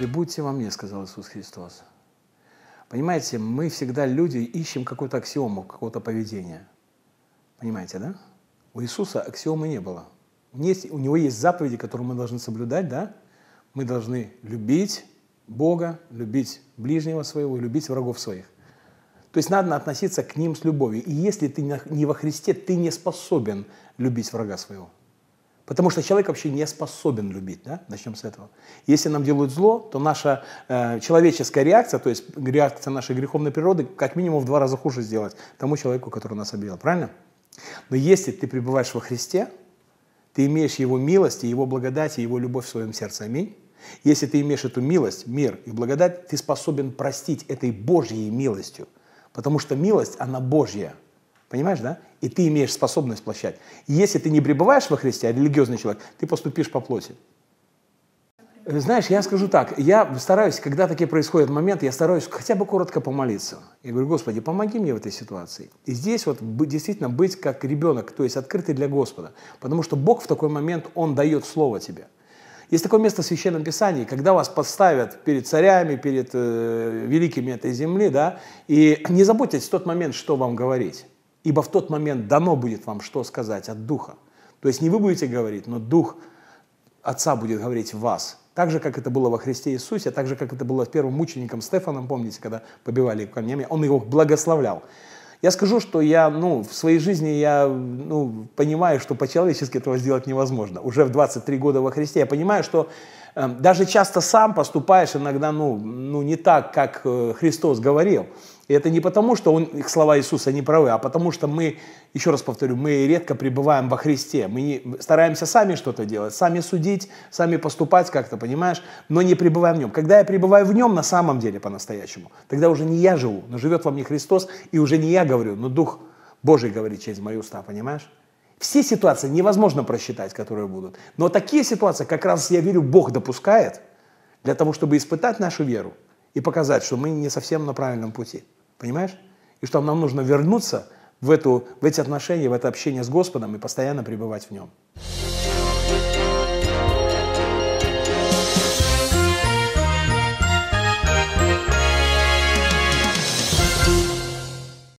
«Прибудьте во мне», — сказал Иисус Христос. Понимаете, мы всегда, люди, ищем какую-то аксиому, какого-то поведения. Понимаете, да? У Иисуса аксиомы не было. У него, есть, у него есть заповеди, которые мы должны соблюдать, да? Мы должны любить Бога, любить ближнего своего, любить врагов своих. То есть надо относиться к ним с любовью. И если ты не во Христе, ты не способен любить врага своего. Потому что человек вообще не способен любить, да? начнем с этого. Если нам делают зло, то наша э, человеческая реакция, то есть реакция нашей греховной природы, как минимум в два раза хуже сделать тому человеку, который нас обидел, правильно? Но если ты пребываешь во Христе, ты имеешь Его милость, и Его благодать, и Его любовь в своем сердце. Аминь. Если ты имеешь эту милость, мир и благодать, ты способен простить этой Божьей милостью. Потому что милость, она Божья – Понимаешь, да? И ты имеешь способность площать. Если ты не пребываешь во Христе, а религиозный человек, ты поступишь по плоти. Э, знаешь, я скажу так, я стараюсь, когда такие происходят моменты, я стараюсь хотя бы коротко помолиться. Я говорю, Господи, помоги мне в этой ситуации. И здесь вот действительно быть как ребенок, то есть открытый для Господа. Потому что Бог в такой момент, Он дает слово тебе. Есть такое место в Священном Писании, когда вас подставят перед царями, перед э, великими этой земли, да, и не забудьте в тот момент, что вам говорить. Ибо в тот момент дано будет вам что сказать от Духа. То есть не вы будете говорить, но Дух Отца будет говорить вас. Так же, как это было во Христе Иисусе, так же, как это было с первым мучеником Стефаном, помните, когда побивали камнями, он его благословлял. Я скажу, что я, ну, в своей жизни я, ну, понимаю, что по-человечески этого сделать невозможно. Уже в 23 года во Христе я понимаю, что э, даже часто сам поступаешь иногда, ну, ну, не так, как э, Христос говорил. И это не потому, что он, их слова Иисуса не правы, а потому что мы, еще раз повторю, мы редко пребываем во Христе. Мы не, стараемся сами что-то делать, сами судить, сами поступать как-то, понимаешь, но не пребываем в нем. Когда я пребываю в нем на самом деле по-настоящему, тогда уже не я живу, но живет во мне Христос, и уже не я говорю, но Дух Божий говорит через мои уста, понимаешь? Все ситуации невозможно просчитать, которые будут. Но такие ситуации, как раз я верю, Бог допускает для того, чтобы испытать нашу веру и показать, что мы не совсем на правильном пути. Понимаешь? И что нам нужно вернуться в, эту, в эти отношения, в это общение с Господом и постоянно пребывать в нем.